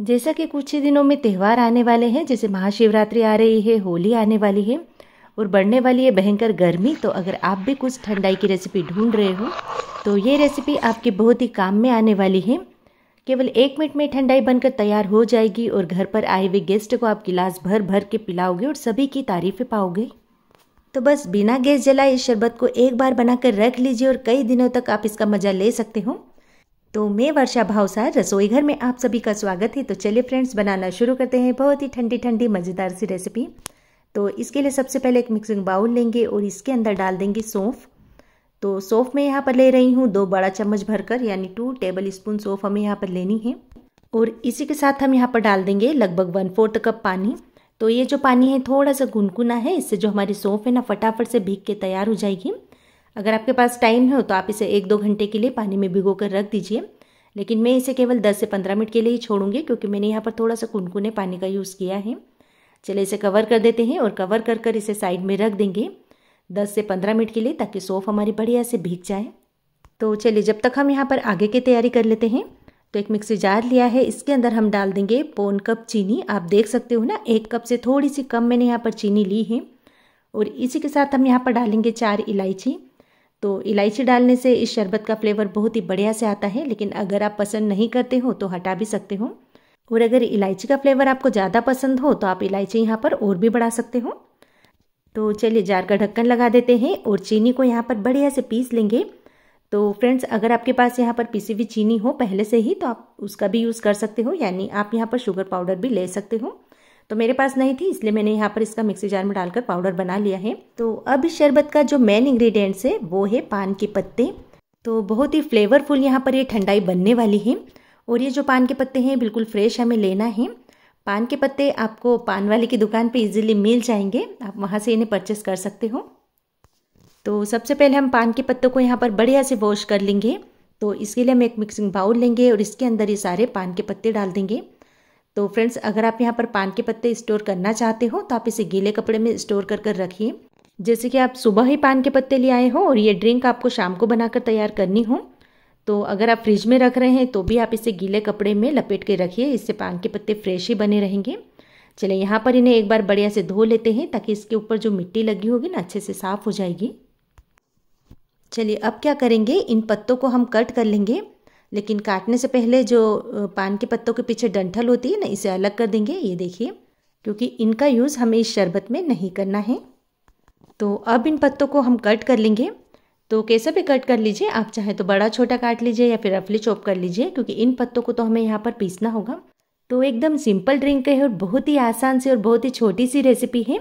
जैसा कि कुछ ही दिनों में त्यौहार आने वाले हैं जैसे महाशिवरात्रि आ रही है होली आने वाली है और बढ़ने वाली है भयंकर गर्मी तो अगर आप भी कुछ ठंडाई की रेसिपी ढूंढ रहे हो तो ये रेसिपी आपके बहुत ही काम में आने वाली है केवल एक मिनट में ठंडाई बनकर तैयार हो जाएगी और घर पर आए हुए गेस्ट को आप गिलास भर भर के पिलाओगे और सभी की तारीफें पाओगे तो बस बिना गैस जलाए इस शरबत को एक बार बनाकर रख लीजिए और कई दिनों तक आप इसका मज़ा ले सकते हो तो मैं वर्षा भावसार रसोई घर में आप सभी का स्वागत है तो चलिए फ्रेंड्स बनाना शुरू करते हैं बहुत ही ठंडी ठंडी मज़ेदार सी रेसिपी तो इसके लिए सबसे पहले एक मिक्सिंग बाउल लेंगे और इसके अंदर डाल देंगे सौंफ तो सौंफ मैं यहाँ पर ले रही हूँ दो बड़ा चम्मच भरकर यानी टू टेबल स्पून सौंफ हमें यहाँ पर लेनी है और इसी के साथ हम यहाँ पर डाल देंगे लगभग वन फोर्थ कप पानी तो ये जो पानी है थोड़ा सा गुनगुना है इससे जो हमारी सौंफ है ना फटाफट से भीग के तैयार हो जाएगी अगर आपके पास टाइम हो तो आप इसे एक दो घंटे के लिए पानी में भिगो कर रख दीजिए लेकिन मैं इसे केवल 10 से 15 मिनट के लिए ही छोड़ूंगी क्योंकि मैंने यहाँ पर थोड़ा सा कुनकुने पानी का यूज़ किया है चलिए इसे कवर कर देते हैं और कवर कर कर इसे साइड में रख देंगे 10 से 15 मिनट के लिए ताकि सोफ हमारी बढ़िया से भीग जाए तो चलिए जब तक हम यहाँ पर आगे की तैयारी कर लेते हैं तो एक मिक्सी जार लिया है इसके अंदर हम डाल देंगे पौन कप चीनी आप देख सकते हो ना एक कप से थोड़ी सी कम मैंने यहाँ पर चीनी ली है और इसी के साथ हम यहाँ पर डालेंगे चार इलायची तो इलायची डालने से इस शरबत का फ्लेवर बहुत ही बढ़िया से आता है लेकिन अगर आप पसंद नहीं करते हो तो हटा भी सकते हो और अगर इलायची का फ्लेवर आपको ज़्यादा पसंद हो तो आप इलायची यहाँ पर और भी बढ़ा सकते हो तो चलिए जार का ढक्कन लगा देते हैं और चीनी को यहाँ पर बढ़िया से पीस लेंगे तो फ्रेंड्स अगर आपके पास यहाँ पर पीसी हुई चीनी हो पहले से ही तो आप उसका भी यूज़ कर सकते हो यानी आप यहाँ पर शुगर पाउडर भी ले सकते हो तो मेरे पास नहीं थी इसलिए मैंने यहाँ पर इसका मिक्सी जार में डालकर पाउडर बना लिया है तो अब इस शरबत का जो मेन इंग्रेडिएंट्स है वो है पान के पत्ते तो बहुत ही फ्लेवरफुल यहाँ पर ये ठंडाई बनने वाली है और ये जो पान के पत्ते हैं बिल्कुल फ्रेश हमें लेना है पान के पत्ते आपको पान वाले की दुकान पर ईजिली मिल जाएंगे आप वहाँ से इन्हें परचेस कर सकते हो तो सबसे पहले हम पान के पत्तों को यहाँ पर बढ़िया से वॉश कर लेंगे तो इसके लिए हम एक मिक्सिंग बाउल लेंगे और इसके अंदर ये सारे पान के पत्ते डाल देंगे तो फ्रेंड्स अगर आप यहाँ पर पान के पत्ते स्टोर करना चाहते हो तो आप इसे गीले कपड़े में स्टोर कर कर रखिए जैसे कि आप सुबह ही पान के पत्ते ले आए हो और ये ड्रिंक आपको शाम को बनाकर तैयार करनी हो तो अगर आप फ्रिज में रख रहे हैं तो भी आप इसे गीले कपड़े में लपेट के रखिए इससे पान के पत्ते फ्रेश ही बने रहेंगे चलिए यहाँ पर इन्हें एक बार बढ़िया से धो लेते हैं ताकि इसके ऊपर जो मिट्टी लगी होगी ना अच्छे से साफ़ हो जाएगी चलिए अब क्या करेंगे इन पत्तों को हम कट कर लेंगे लेकिन काटने से पहले जो पान के पत्तों के पीछे डंठल होती है ना इसे अलग कर देंगे ये देखिए क्योंकि इनका यूज़ हमें इस शरबत में नहीं करना है तो अब इन पत्तों को हम कट कर लेंगे तो कैसे भी कट कर लीजिए आप चाहे तो बड़ा छोटा काट लीजिए या फिर रफली चॉप कर लीजिए क्योंकि इन पत्तों को तो हमें यहाँ पर पीसना होगा तो एकदम सिंपल ड्रिंक है और बहुत ही आसान सी और बहुत ही छोटी सी रेसिपी है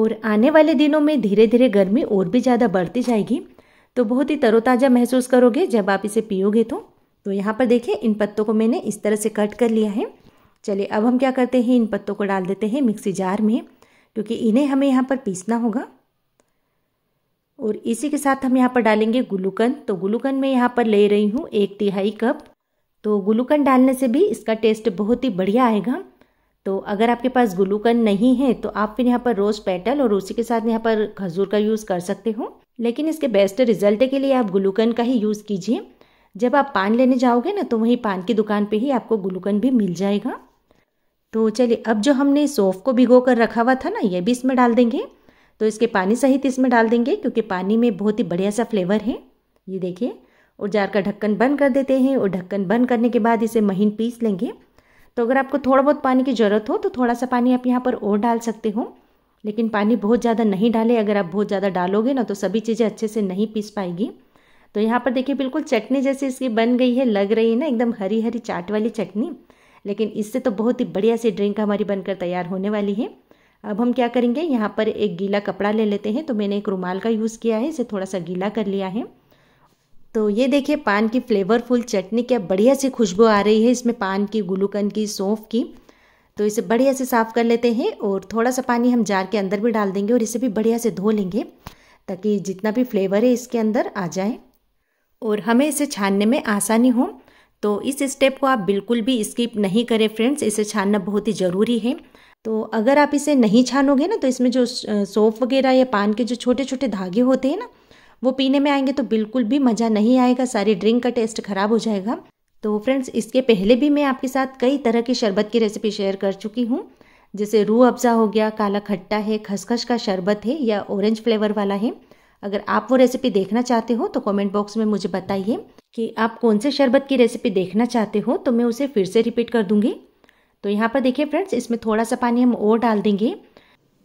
और आने वाले दिनों में धीरे धीरे गर्मी और भी ज़्यादा बढ़ती जाएगी तो बहुत ही तरोताज़ा महसूस करोगे जब आप इसे पियोगे तो तो यहाँ पर देखिए इन पत्तों को मैंने इस तरह से कट कर लिया है चलिए अब हम क्या करते हैं इन पत्तों को डाल देते हैं मिक्सी जार में क्योंकि इन्हें हमें यहाँ पर पीसना होगा और इसी के साथ हम यहाँ पर डालेंगे गुलूकन तो गुलूकन मैं यहाँ पर ले रही हूँ एक तिहाई कप तो गुलूकन डालने से भी इसका टेस्ट बहुत ही बढ़िया आएगा तो अगर आपके पास गुलूकन नहीं है तो आप फिर यहाँ पर रोज़ पेटल और उसी के साथ यहाँ पर खजूर का यूज़ कर सकते हो लेकिन इसके बेस्ट रिजल्ट के लिए आप गुलूकन का ही यूज़ कीजिए जब आप पान लेने जाओगे ना तो वहीं पान की दुकान पे ही आपको ग्लूकन भी मिल जाएगा तो चलिए अब जो हमने सौफ को भिगो कर रखा हुआ था ना ये भी इसमें डाल देंगे तो इसके पानी सहित इसमें डाल देंगे क्योंकि पानी में बहुत ही बढ़िया सा फ्लेवर है ये देखिए और जार का ढक्कन बंद कर देते हैं और ढक्कन बंद करने के बाद इसे महीन पीस लेंगे तो अगर आपको थोड़ा बहुत पानी की ज़रूरत हो तो थोड़ा सा पानी आप यहाँ पर और डाल सकते हो लेकिन पानी बहुत ज़्यादा नहीं डालें अगर आप बहुत ज़्यादा डालोगे ना तो सभी चीज़ें अच्छे से नहीं पीस पाएगी तो यहाँ पर देखिए बिल्कुल चटनी जैसे इसकी बन गई है लग रही है ना एकदम हरी हरी चाट वाली चटनी लेकिन इससे तो बहुत ही बढ़िया सी ड्रिंक हमारी बनकर तैयार होने वाली है अब हम क्या करेंगे यहाँ पर एक गीला कपड़ा ले लेते हैं तो मैंने एक रुमाल का यूज़ किया है इसे थोड़ा सा गीला कर लिया है तो ये देखिए पान की फ्लेवरफुल चटनी क्या बढ़िया सी खुशबू आ रही है इसमें पान की गुलूकन की सौंफ की तो इसे बढ़िया से साफ़ कर लेते हैं और थोड़ा सा पानी हम जार के अंदर भी डाल देंगे और इसे भी बढ़िया से धो लेंगे ताकि जितना भी फ्लेवर है इसके अंदर आ जाए और हमें इसे छानने में आसानी हो तो इस स्टेप को आप बिल्कुल भी स्किप नहीं करें फ्रेंड्स इसे छानना बहुत ही ज़रूरी है तो अगर आप इसे नहीं छानोगे ना तो इसमें जो सोप वगैरह या पान के जो छोटे छोटे धागे होते हैं ना वो पीने में आएंगे तो बिल्कुल भी मज़ा नहीं आएगा सारी ड्रिंक का टेस्ट ख़राब हो जाएगा तो फ्रेंड्स इसके पहले भी मैं आपके साथ कई तरह की शरबत की रेसिपी शेयर कर चुकी हूँ जैसे रू अफज़ा हो गया काला खट्टा है खसखस का शरबत है या ऑरेंज फ्लेवर वाला है अगर आप वो रेसिपी देखना चाहते हो तो कमेंट बॉक्स में मुझे बताइए कि आप कौन से शरबत की रेसिपी देखना चाहते हो तो मैं उसे फिर से रिपीट कर दूँगी तो यहाँ पर देखिए फ्रेंड्स इसमें थोड़ा सा पानी हम और डाल देंगे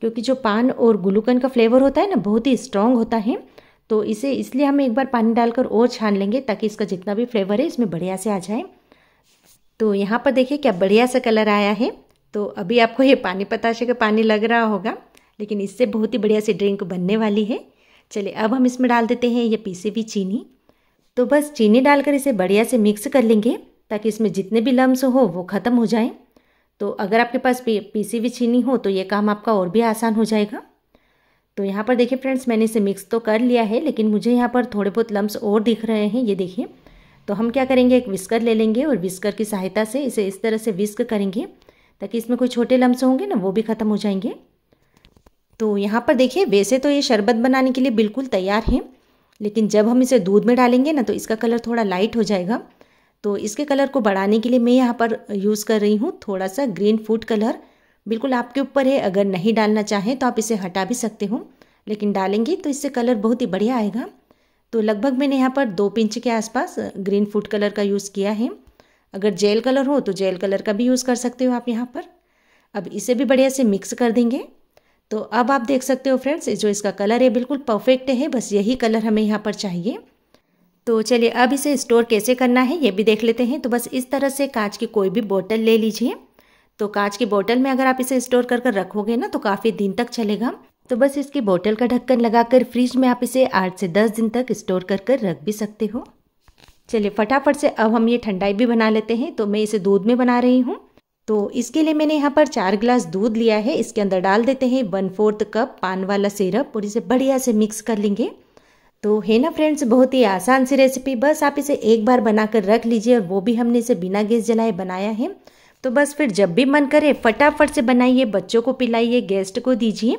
क्योंकि जो पान और ग्लूकन का फ्लेवर होता है ना बहुत ही स्ट्रांग होता है तो इसे इसलिए हम एक बार पानी डालकर और छान लेंगे ताकि इसका जितना भी फ्लेवर है इसमें बढ़िया से आ जाए तो यहाँ पर देखिए क्या बढ़िया सा कलर आया है तो अभी आपको ये पानी पताशे का पानी लग रहा होगा लेकिन इससे बहुत ही बढ़िया सी ड्रिंक बनने वाली है चलिए अब हम इसमें डाल देते हैं ये पीसी हुई चीनी तो बस चीनी डालकर इसे बढ़िया से मिक्स कर लेंगे ताकि इसमें जितने भी लम्स हो वो ख़त्म हो जाएं तो अगर आपके पास पीसी हुई चीनी हो तो ये काम आपका और भी आसान हो जाएगा तो यहाँ पर देखिए फ्रेंड्स मैंने इसे मिक्स तो कर लिया है लेकिन मुझे यहाँ पर थोड़े बहुत लम्स और दिख रहे हैं ये देखिए तो हम क्या करेंगे एक विस्कर ले लेंगे और विस्कर की सहायता से इसे इस तरह से विस्क करेंगे ताकि इसमें कोई छोटे लम्स होंगे ना वो भी ख़त्म हो जाएंगे तो यहाँ पर देखिए वैसे तो ये शरबत बनाने के लिए बिल्कुल तैयार है लेकिन जब हम इसे दूध में डालेंगे ना तो इसका कलर थोड़ा लाइट हो जाएगा तो इसके कलर को बढ़ाने के लिए मैं यहाँ पर यूज़ कर रही हूँ थोड़ा सा ग्रीन फूड कलर बिल्कुल आपके ऊपर है अगर नहीं डालना चाहें तो आप इसे हटा भी सकते हो लेकिन डालेंगे तो इससे कलर बहुत ही बढ़िया आएगा तो लगभग मैंने यहाँ पर दो पिंच के आसपास ग्रीन फूड कलर का यूज़ किया है अगर जेल कलर हो तो जेल कलर का भी यूज़ कर सकते हो आप यहाँ पर अब इसे भी बढ़िया से मिक्स कर देंगे तो अब आप देख सकते हो फ्रेंड्स जो इसका कलर है बिल्कुल परफेक्ट है बस यही कलर हमें यहाँ पर चाहिए तो चलिए अब इसे स्टोर कैसे करना है ये भी देख लेते हैं तो बस इस तरह से कांच की कोई भी बोतल ले लीजिए तो कांच की बोतल में अगर आप इसे स्टोर कर कर रखोगे ना तो काफ़ी दिन तक चलेगा तो बस इसकी बोतल का ढक्कन लगाकर फ्रिज में आप इसे आठ से दस दिन तक स्टोर कर कर रख भी सकते हो चलिए फटाफट से अब हम ये ठंडाई भी बना लेते हैं तो मैं इसे दूध में बना रही हूँ तो इसके लिए मैंने यहाँ पर चार ग्लास दूध लिया है इसके अंदर डाल देते हैं वन फोर्थ कप पान वाला सिरप और इसे बढ़िया से मिक्स कर लेंगे तो है ना फ्रेंड्स बहुत ही आसान सी रेसिपी बस आप इसे एक बार बनाकर रख लीजिए और वो भी हमने इसे बिना गैस जलाए बनाया है तो बस फिर जब भी मन करे फटाफट से बनाइए बच्चों को पिलाइए गेस्ट को दीजिए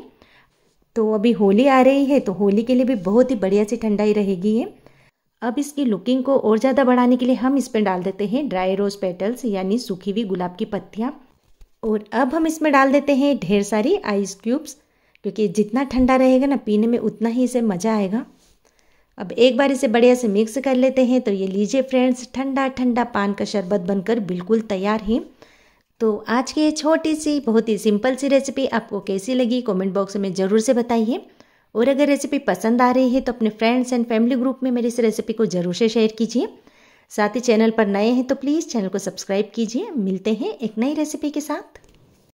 तो अभी होली आ रही है तो होली के लिए भी बहुत ही बढ़िया सी ठंडाई रहेगी है अब इसकी लुकिंग को और ज़्यादा बढ़ाने के लिए हम इसमें डाल देते हैं ड्राई रोज़ पेटल्स यानी सूखी हुई गुलाब की पत्तियाँ और अब हम इसमें डाल देते हैं ढेर सारी आइस क्यूब्स क्योंकि जितना ठंडा रहेगा ना पीने में उतना ही इसे मज़ा आएगा अब एक बार इसे बढ़िया से मिक्स कर लेते हैं तो ये लीजिए फ्रेंड्स ठंडा ठंडा पान का शरबत बनकर बिल्कुल तैयार है तो आज की ये छोटी सी बहुत ही सिंपल सी रेसिपी आपको कैसी लगी कमेंट बॉक्स में ज़रूर से बताइए और अगर रेसिपी पसंद आ रही है तो अपने फ्रेंड्स एंड फैमिली ग्रुप में मेरी इस रेसिपी को ज़रूर से शेयर कीजिए साथ ही चैनल पर नए हैं तो प्लीज़ चैनल को सब्सक्राइब कीजिए मिलते हैं एक नई रेसिपी के साथ